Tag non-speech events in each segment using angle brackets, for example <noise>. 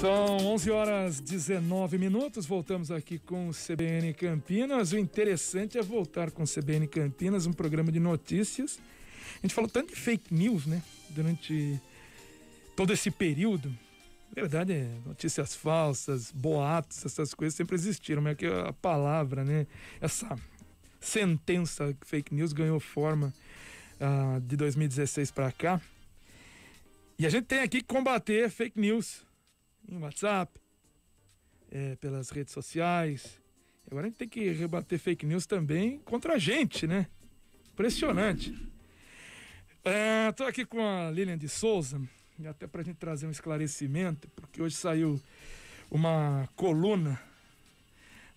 São 11 horas 19 minutos. Voltamos aqui com o CBN Campinas. O interessante é voltar com o CBN Campinas, um programa de notícias. A gente falou tanto de fake news, né? Durante todo esse período. Na verdade, notícias falsas, boatos, essas coisas sempre existiram, mas é que a palavra, né? Essa sentença fake news ganhou forma ah, de 2016 para cá. E a gente tem aqui que combater fake news em WhatsApp, é, pelas redes sociais. Agora a gente tem que rebater fake news também contra a gente, né? Impressionante. Estou é, aqui com a Lilian de Souza, e até para a gente trazer um esclarecimento, porque hoje saiu uma coluna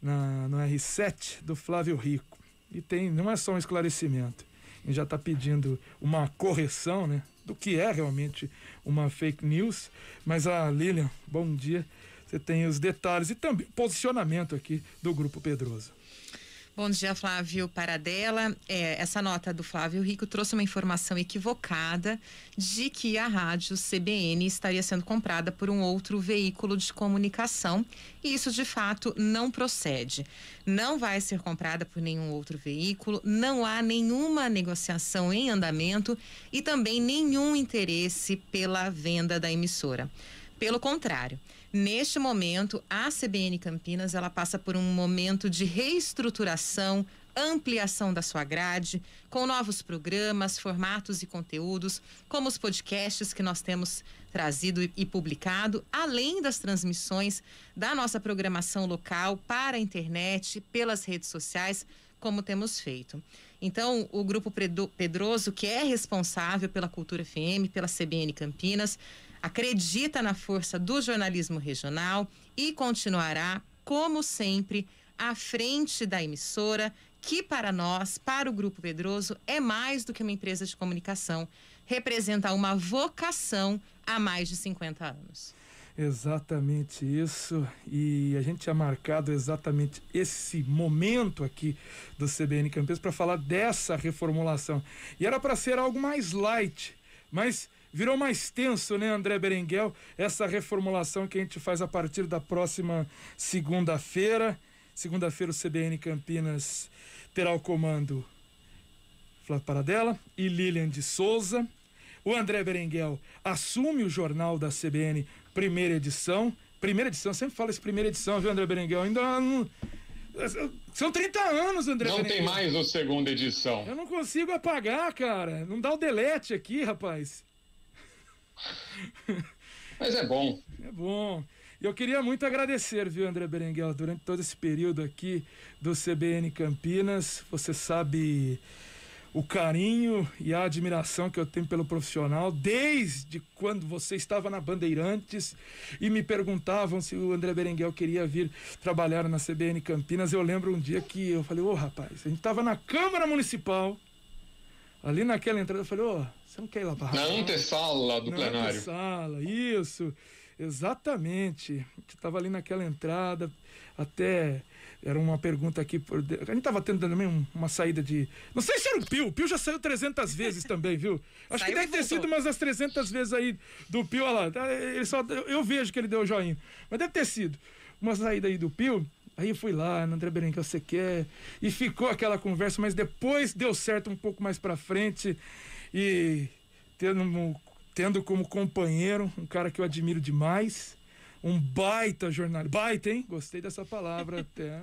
na, no R7 do Flávio Rico. E tem, não é só um esclarecimento, ele já está pedindo uma correção, né? do que é realmente uma fake news. Mas a ah, Lilian, bom dia. Você tem os detalhes e também posicionamento aqui do Grupo Pedroso. Bom dia, Flávio Paradela. É, essa nota do Flávio Rico trouxe uma informação equivocada de que a rádio CBN estaria sendo comprada por um outro veículo de comunicação. E isso, de fato, não procede. Não vai ser comprada por nenhum outro veículo, não há nenhuma negociação em andamento e também nenhum interesse pela venda da emissora. Pelo contrário. Neste momento, a CBN Campinas ela passa por um momento de reestruturação, ampliação da sua grade, com novos programas, formatos e conteúdos, como os podcasts que nós temos trazido e publicado, além das transmissões da nossa programação local para a internet, pelas redes sociais, como temos feito. Então, o Grupo Pedroso, que é responsável pela Cultura FM, pela CBN Campinas, acredita na força do jornalismo regional e continuará, como sempre, à frente da emissora, que para nós, para o Grupo Pedroso, é mais do que uma empresa de comunicação, representa uma vocação há mais de 50 anos. Exatamente isso. E a gente tinha marcado exatamente esse momento aqui do CBN Campinas para falar dessa reformulação. E era para ser algo mais light, mas Virou mais tenso, né, André Berenguel? Essa reformulação que a gente faz a partir da próxima segunda-feira. Segunda-feira o CBN Campinas terá o comando Flávio Paradela e Lilian de Souza. O André Berenguel assume o jornal da CBN, primeira edição. Primeira edição, sempre fala isso primeira edição, viu, André Berenguel? Ainda não. São 30 anos, André. Não tem mais a segunda edição. Eu não consigo apagar, cara. Não dá o delete aqui, rapaz. Mas é bom. É bom. Eu queria muito agradecer, viu, André Berenguel, durante todo esse período aqui do CBN Campinas. Você sabe o carinho e a admiração que eu tenho pelo profissional desde quando você estava na Bandeirantes e me perguntavam se o André Berenguel queria vir trabalhar na CBN Campinas. Eu lembro um dia que eu falei: "Ô, oh, rapaz, a gente estava na Câmara Municipal Ali naquela entrada, eu falei, ô, oh, você não quer ir lá para Na sala do na plenário. Na sala, isso, exatamente. A gente estava ali naquela entrada, até era uma pergunta aqui, por... a gente estava tendo também uma saída de... Não sei se era o Pio, o Pio já saiu 300 vezes também, viu? Acho Saiu que deve ter sido umas das 300 vezes aí do Pio, olha lá, ele só, eu, eu vejo que ele deu o joinha, mas deve ter sido uma saída aí do Pio, Aí eu fui lá, André Berenguer, você quer? E ficou aquela conversa, mas depois deu certo um pouco mais para frente. E tendo, tendo como companheiro um cara que eu admiro demais, um baita jornalista. Baita, hein? Gostei dessa palavra <laughs> até.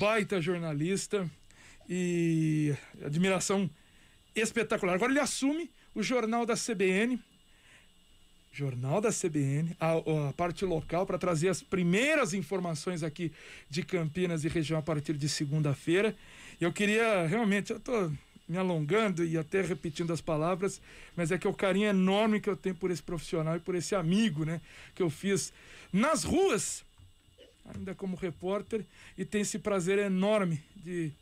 Baita jornalista e admiração espetacular. Agora ele assume o jornal da CBN, Jornal da CBN, a, a parte local, para trazer as primeiras informações aqui de Campinas e região a partir de segunda-feira. Eu queria realmente, eu estou me alongando e até repetindo as palavras, mas é que é o carinho enorme que eu tenho por esse profissional e por esse amigo, né, que eu fiz nas ruas, ainda como repórter, e tenho esse prazer enorme de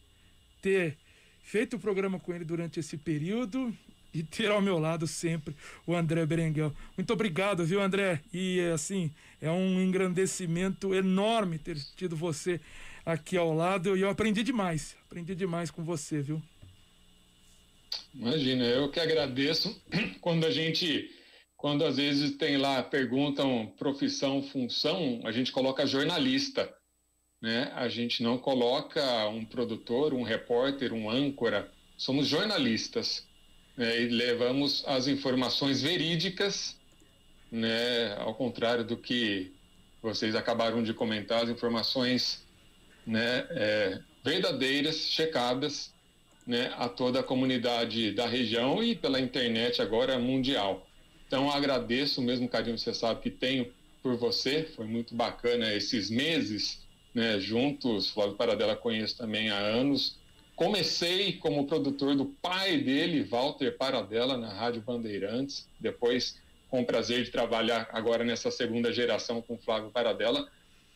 ter feito o programa com ele durante esse período e ter ao meu lado sempre o André Berenguel. Muito obrigado, viu, André? E assim, é um engrandecimento enorme ter tido você aqui ao lado e eu aprendi demais, aprendi demais com você, viu? Imagina, eu que agradeço <clears throat> quando a gente quando às vezes tem lá perguntam profissão, função, a gente coloca jornalista, né? A gente não coloca um produtor, um repórter, um âncora, somos jornalistas né, e levamos as informações verídicas, né, ao contrário do que vocês acabaram de comentar, as informações né, é, verdadeiras, checadas né, a toda a comunidade da região e pela internet agora mundial. Então agradeço mesmo, Cadinho, você sabe que tenho por você, foi muito bacana esses meses né, juntos, Flávio Paradela conheço também há anos, Comecei como produtor do pai dele, Walter Paradela, na Rádio Bandeirantes. Depois, com o prazer de trabalhar agora nessa segunda geração com Flávio Paradela.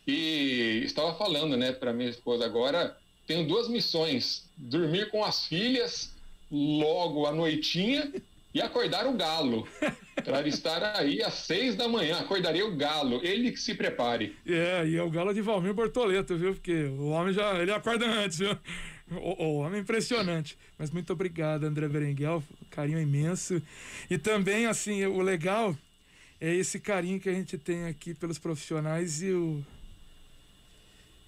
E estava falando, né, para minha esposa agora, tenho duas missões: dormir com as filhas logo à noitinha e acordar o galo. <laughs> Para estar aí às seis da manhã, acordaria o galo, ele que se prepare. É, e é o galo de Valmir Bortoleto, viu? Porque o homem já, ele acorda antes, viu? O, homem impressionante. Mas muito obrigado, André Berenguel. Carinho imenso. E também, assim, o legal é esse carinho que a gente tem aqui pelos profissionais e o.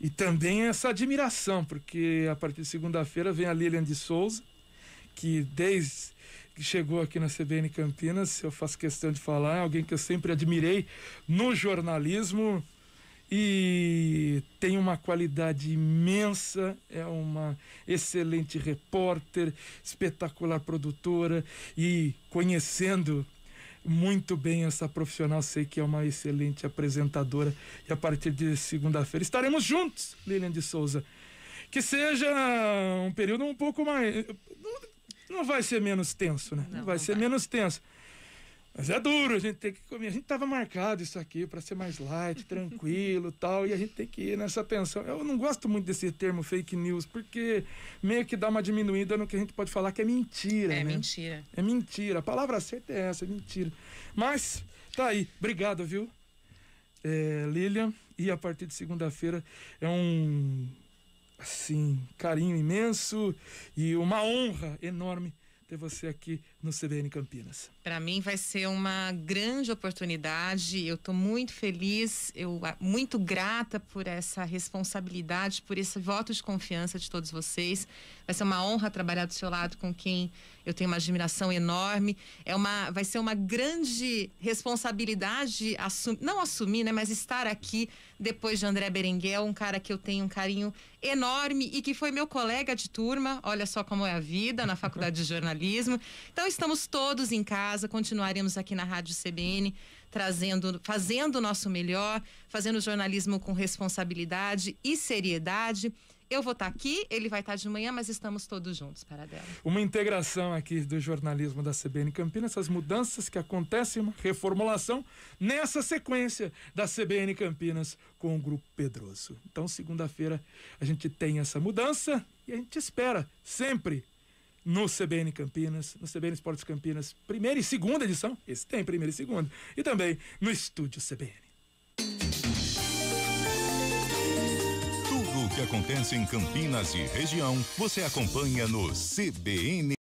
E também essa admiração, porque a partir de segunda-feira vem a Lilian de Souza, que desde que chegou aqui na CBN Campinas, eu faço questão de falar, é alguém que eu sempre admirei no jornalismo e tem uma qualidade imensa, é uma excelente repórter, espetacular produtora e conhecendo muito bem essa profissional, sei que é uma excelente apresentadora e a partir de segunda-feira estaremos juntos, Lilian de Souza. Que seja um período um pouco mais não vai ser menos tenso, né? Não, vai não ser vai. menos tenso. Mas é duro, a gente tem que comer. A gente tava marcado isso aqui para ser mais light, <laughs> tranquilo tal, e a gente tem que ir nessa tensão. Eu não gosto muito desse termo fake news, porque meio que dá uma diminuída no que a gente pode falar que é mentira. É né? mentira. É mentira. A palavra certa é essa, é mentira. Mas, tá aí. Obrigado, viu? É, Lilian, e a partir de segunda-feira é um assim, carinho imenso e uma honra enorme ter você aqui no CBN Campinas. Para mim vai ser uma grande oportunidade. Eu estou muito feliz, eu ah, muito grata por essa responsabilidade, por esse voto de confiança de todos vocês. Vai ser uma honra trabalhar do seu lado com quem eu tenho uma admiração enorme. É uma, vai ser uma grande responsabilidade assum, não assumir, né, mas estar aqui depois de André Berenguel, um cara que eu tenho um carinho enorme e que foi meu colega de turma. Olha só como é a vida na faculdade de jornalismo jornalismo. Então estamos todos em casa, continuaremos aqui na Rádio CBN, trazendo, fazendo o nosso melhor, fazendo jornalismo com responsabilidade e seriedade. Eu vou estar tá aqui, ele vai estar tá de manhã, mas estamos todos juntos, dela. Uma integração aqui do jornalismo da CBN Campinas, essas mudanças que acontecem, uma reformulação nessa sequência da CBN Campinas com o Grupo Pedroso. Então, segunda-feira, a gente tem essa mudança e a gente espera sempre no CBN Campinas, no CBN Esportes Campinas, primeira e segunda edição, esse tem primeira e segunda, e também no Estúdio CBN. Tudo o que acontece em Campinas e região, você acompanha no CBN.